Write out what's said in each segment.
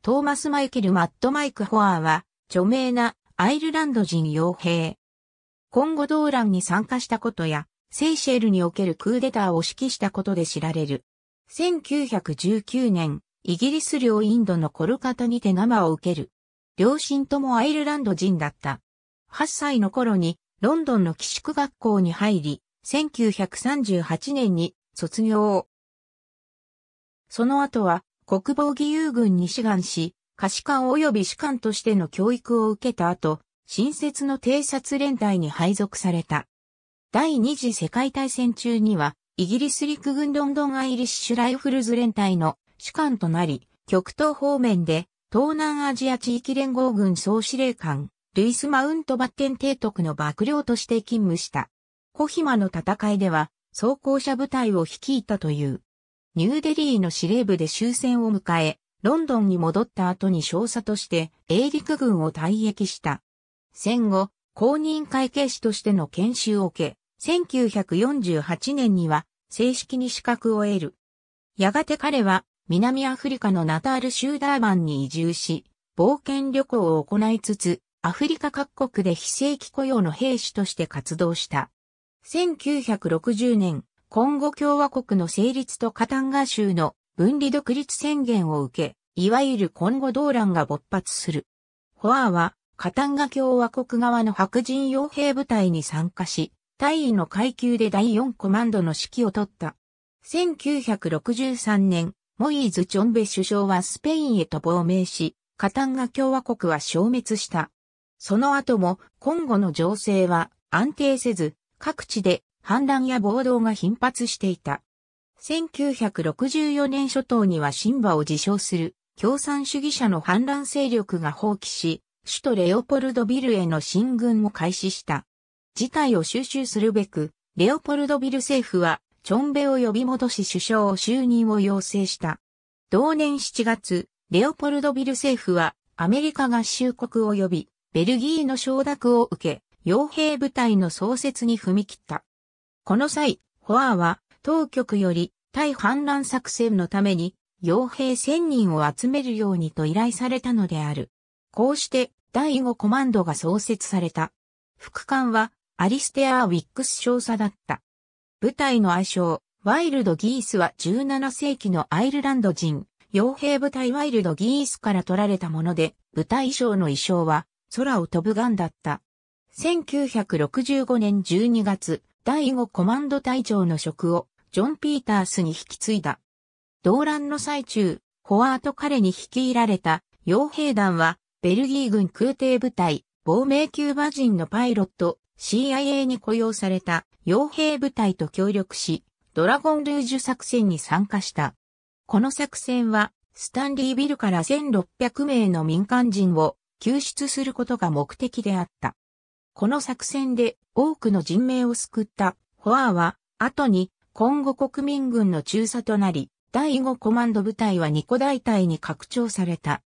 トーマス・マイケル・マット・マイク・ホアーは、著名なアイルランド人傭兵。今後動乱に参加したことや、セイシェルにおけるクーデターを指揮したことで知られる。1919年、イギリス領インドのコルカタにて生を受ける。両親ともアイルランド人だった。8歳の頃にロンドンの寄宿学校に入り、1938年に卒業その後は国防義勇軍に志願し、可視官及び士官としての教育を受けた後、新設の偵察連隊に配属された。第二次世界大戦中には、イギリス陸軍ロンドンアイリッシュライフルズ連隊の主官となり、極東方面で東南アジア地域連合軍総司令官、ルイス・マウントバッテン提督の幕僚として勤務した。コヒマの戦いでは装甲車部隊を率いたという。ニューデリーの司令部で終戦を迎え、ロンドンに戻った後に少佐として英陸軍を退役した。戦後、公認会計士としての研修を受け、1948年には正式に資格を得る。やがて彼は南アフリカのナタール・シューダーマンに移住し、冒険旅行を行いつつ、アフリカ各国で非正規雇用の兵士として活動した。1960年、コンゴ共和国の成立とカタンガ州の分離独立宣言を受け、いわゆるコンゴ動乱が勃発する。フォアは、カタンガ共和国側の白人傭兵部隊に参加し、大尉の階級で第4コマンドの指揮を取った。1963年、モイーズ・チョンベ首相はスペインへと亡命し、カタンガ共和国は消滅した。その後も、今後の情勢は安定せず、各地で反乱や暴動が頻発していた。1964年初頭にはシンバを自称する共産主義者の反乱勢力が放棄し、首都レオポルドビルへの進軍を開始した。事態を収集するべく、レオポルドビル政府は、チョンベを呼び戻し首相を就任を要請した。同年7月、レオポルドビル政府は、アメリカ合衆国を呼び、ベルギーの承諾を受け、傭兵部隊の創設に踏み切った。この際、ホアーは当局より対反乱作戦のために傭兵1000人を集めるようにと依頼されたのである。こうして第5コマンドが創設された。副官はアリステアー・ウィックス少佐だった。部隊の愛称、ワイルド・ギースは17世紀のアイルランド人、傭兵部隊ワイルド・ギースから取られたもので、部隊衣装の衣装は空を飛ぶガンだった。1965年12月、第5コマンド隊長の職をジョン・ピータースに引き継いだ。動乱の最中、ホワート彼に率いられた傭兵団は、ベルギー軍空挺部隊、亡命キューバ人のパイロット、CIA に雇用された傭兵部隊と協力し、ドラゴンルージュ作戦に参加した。この作戦は、スタンリービルから1600名の民間人を救出することが目的であった。この作戦で多くの人命を救ったホアーは、後に今後国民軍の中佐となり、第5コマンド部隊は2個大隊に拡張された。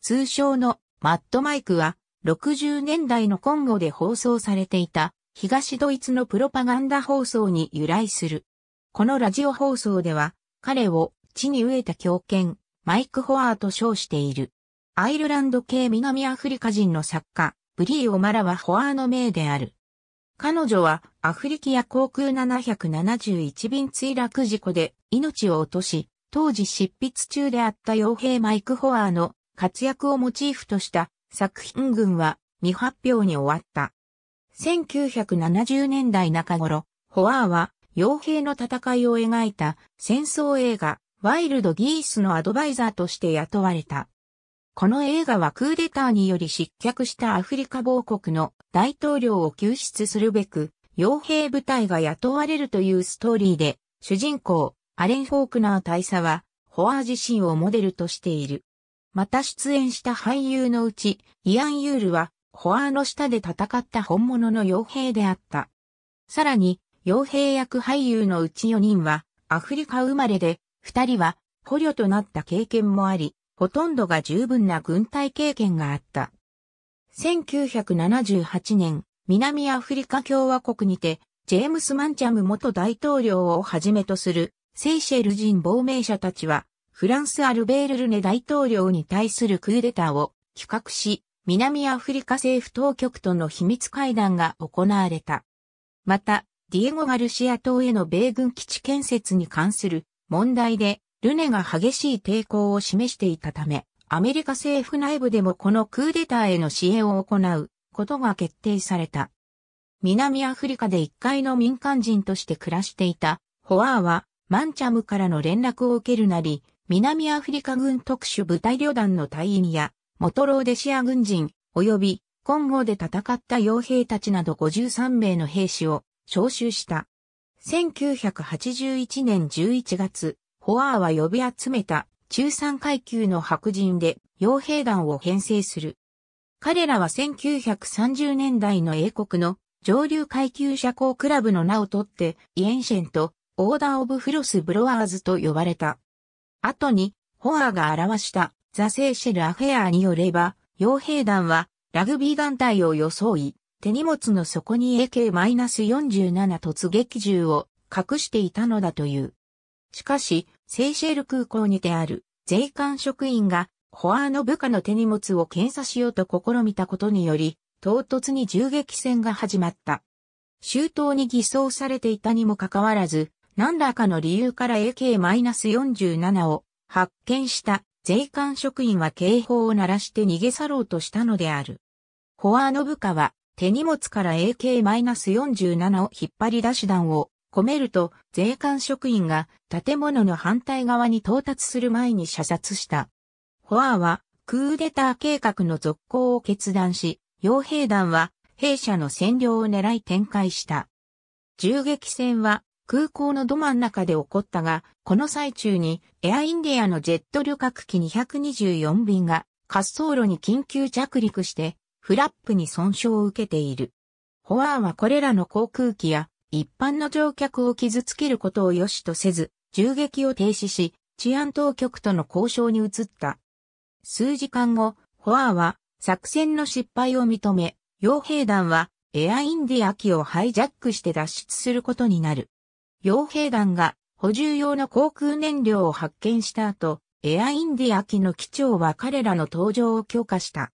通称のマッドマイクは60年代の今後で放送されていた東ドイツのプロパガンダ放送に由来する。このラジオ放送では彼を地に植えた狂犬マイク・ホアーと称している。アイルランド系南アフリカ人の作家ブリー・オマラはホアーの名である。彼女はアフリキア航空771便墜落事故で命を落とし、当時執筆中であった傭兵マイク・ホアーの活躍をモチーフとした作品群は未発表に終わった。1970年代中頃、ホアーは傭兵の戦いを描いた戦争映画ワイルドギースのアドバイザーとして雇われた。この映画はクーデターにより失脚したアフリカ亡国の大統領を救出するべく、傭兵部隊が雇われるというストーリーで、主人公、アレン・フォークナー大佐は、ホア自身をモデルとしている。また出演した俳優のうち、イアン・ユールは、ホアの下で戦った本物の傭兵であった。さらに、傭兵役俳優のうち4人は、アフリカ生まれで、2人は、捕虜となった経験もあり、ほとんどが十分な軍隊経験があった。1978年、南アフリカ共和国にて、ジェームス・マンチャム元大統領をはじめとする、セイシェル人亡命者たちは、フランス・アルベール・ルネ大統領に対するクーデターを企画し、南アフリカ政府当局との秘密会談が行われた。また、ディエゴ・ガルシア島への米軍基地建設に関する問題でルネが激しい抵抗を示していたため、アメリカ政府内部でもこのクーデターへの支援を行うことが決定された。南アフリカで一階の民間人として暮らしていたホワーはマンチャムからの連絡を受けるなり、南アフリカ軍特殊部隊旅団の隊員や、モトローデシア軍人、及び、コンゴで戦った傭兵たちなど53名の兵士を招集した。1981年11月、ホアーは呼び集めた中産階級の白人で傭兵団を編成する。彼らは1930年代の英国の上流階級社交クラブの名をとって、イエンシェンとオーダーオブフロスブロワーズと呼ばれた。後に、ホアーが表したザ・セーシェル・アフェアによれば、傭兵団はラグビー団体を装い、手荷物の底に AK-47 突撃銃を隠していたのだという。しかし、セイシェル空港にてある税関職員がホアーの部下の手荷物を検査しようと試みたことにより、唐突に銃撃戦が始まった。周到に偽装されていたにもかかわらず、何らかの理由から AK-47 を発見した税関職員は警報を鳴らして逃げ去ろうとしたのである。ホアーの部下は手荷物から AK-47 を引っ張り出し弾を込めると税関職員が建物の反対側に到達する前に射殺した。ホアーはクーデター計画の続行を決断し、傭兵団は兵舎の占領を狙い展開した。銃撃戦は空港のど真ん中で起こったが、この最中にエアインディアのジェット旅客機224便が滑走路に緊急着陸してフラップに損傷を受けている。ホアーはこれらの航空機や一般の乗客を傷つけることを良しとせず、銃撃を停止し、治安当局との交渉に移った。数時間後、ホアーは作戦の失敗を認め、傭兵団はエアインディア機をハイジャックして脱出することになる。傭兵団が補充用の航空燃料を発見した後、エアインディア機の機長は彼らの搭乗を許可した。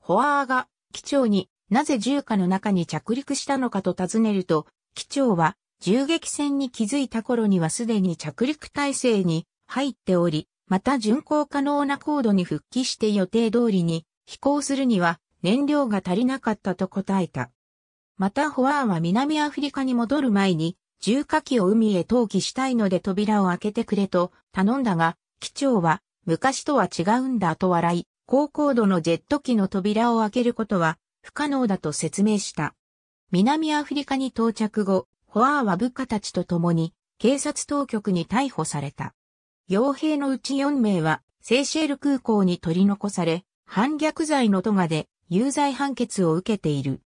ホアーが機長になぜ重火の中に着陸したのかと尋ねると、機長は銃撃戦に気づいた頃にはすでに着陸態勢に入っており、また巡航可能な高度に復帰して予定通りに飛行するには燃料が足りなかったと答えた。またホアーは南アフリカに戻る前に重火器を海へ投棄したいので扉を開けてくれと頼んだが、機長は昔とは違うんだと笑い、高高度のジェット機の扉を開けることは不可能だと説明した。南アフリカに到着後、ホアーは部下たちと共に警察当局に逮捕された。傭兵のうち4名はセーシェール空港に取り残され、反逆罪のトガで有罪判決を受けている。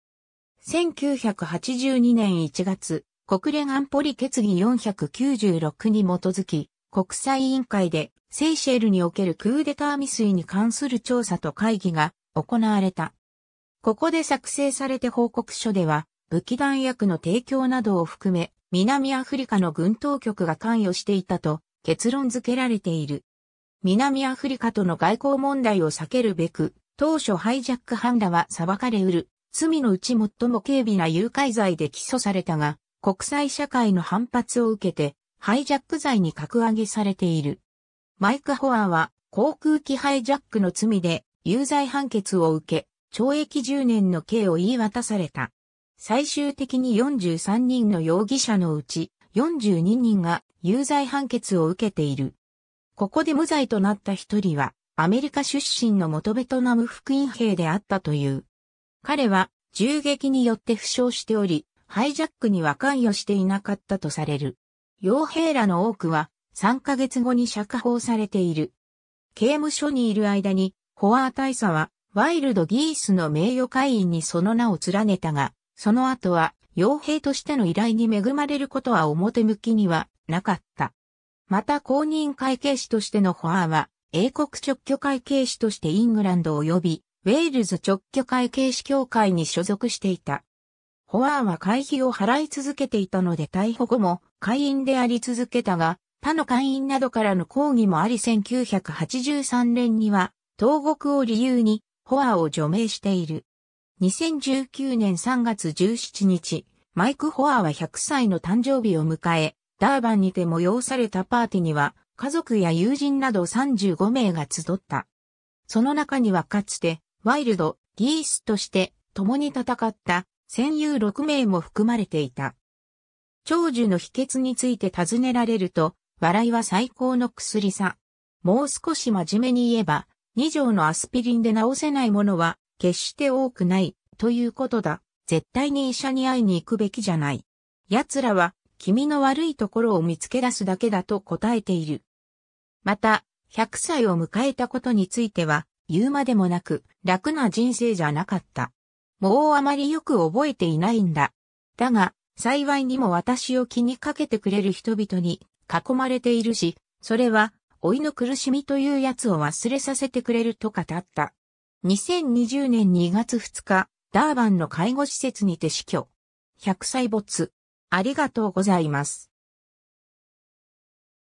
1982年1月、国連安保理決議496に基づき、国際委員会でセイシェールにおけるクーデター未遂に関する調査と会議が行われた。ここで作成されて報告書では、武器弾薬の提供などを含め、南アフリカの軍当局が関与していたと結論付けられている。南アフリカとの外交問題を避けるべく、当初ハイジャック・ハンダは裁かれうる、罪のうち最も軽微な誘拐罪で起訴されたが、国際社会の反発を受けて、ハイジャック罪に格上げされている。マイク・ホアーは、航空機ハイジャックの罪で有罪判決を受け、懲役10年の刑を言い渡された。最終的に43人の容疑者のうち42人が有罪判決を受けている。ここで無罪となった一人はアメリカ出身の元ベトナム福音兵であったという。彼は銃撃によって負傷しており、ハイジャックには関与していなかったとされる。傭兵らの多くは3ヶ月後に釈放されている。刑務所にいる間に、ホアー大佐はワイルドギースの名誉会員にその名を連ねたが、その後は、傭兵としての依頼に恵まれることは表向きにはなかった。また公認会計士としてのホアーは、英国直居会計士としてイングランド及び、ウェールズ直居会計士協会に所属していた。ホアーは会費を払い続けていたので逮捕後も会員であり続けたが、他の会員などからの抗議もあり1983年には、投獄を理由にホアを除名している。2019年3月17日、マイク・ホアは100歳の誕生日を迎え、ダーバンにて催されたパーティーには、家族や友人など35名が集った。その中にはかつて、ワイルド、ギースとして共に戦った戦友6名も含まれていた。長寿の秘訣について尋ねられると、笑いは最高の薬さ。もう少し真面目に言えば、2錠のアスピリンで治せないものは決して多くないということだ。絶対に医者に会いに行くべきじゃない。奴らは君の悪いところを見つけ出すだけだと答えている。また、100歳を迎えたことについては、言うまでもなく、楽な人生じゃなかった。もうあまりよく覚えていないんだ。だが、幸いにも私を気にかけてくれる人々に囲まれているし、それは老いの苦しみというやつを忘れさせてくれると語った。2020年2月2日、ダーバンの介護施設にて死去。100歳没。ありがとうございます。